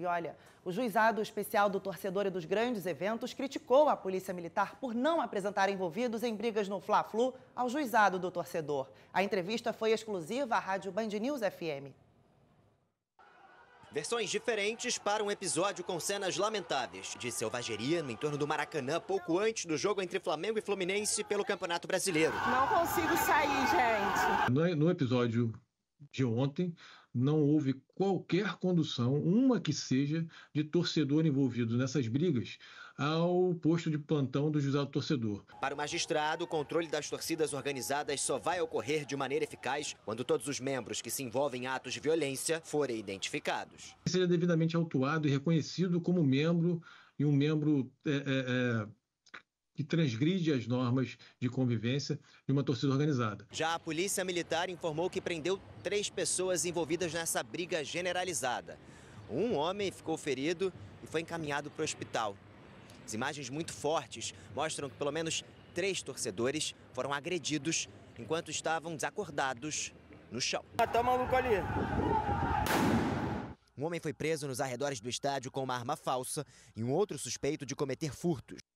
E olha, o juizado especial do torcedor e dos grandes eventos criticou a Polícia Militar por não apresentar envolvidos em brigas no Fla-Flu ao juizado do torcedor. A entrevista foi exclusiva à Rádio Band News FM. Versões diferentes para um episódio com cenas lamentáveis de selvageria no entorno do Maracanã pouco antes do jogo entre Flamengo e Fluminense pelo Campeonato Brasileiro. Não consigo sair, gente. No, no episódio de ontem, não houve qualquer condução, uma que seja, de torcedor envolvido nessas brigas ao posto de plantão do juizado torcedor. Para o magistrado, o controle das torcidas organizadas só vai ocorrer de maneira eficaz quando todos os membros que se envolvem em atos de violência forem identificados. Seja devidamente autuado e reconhecido como membro e um membro é, é, é, que transgride as normas de convivência de uma torcida organizada. Já a Polícia Militar informou que prendeu três pessoas envolvidas nessa briga generalizada. Um homem ficou ferido e foi encaminhado para o hospital. As imagens muito fortes mostram que pelo menos três torcedores foram agredidos enquanto estavam desacordados no chão. Até ah, tá maluco ali. Um homem foi preso nos arredores do estádio com uma arma falsa e um outro suspeito de cometer furtos.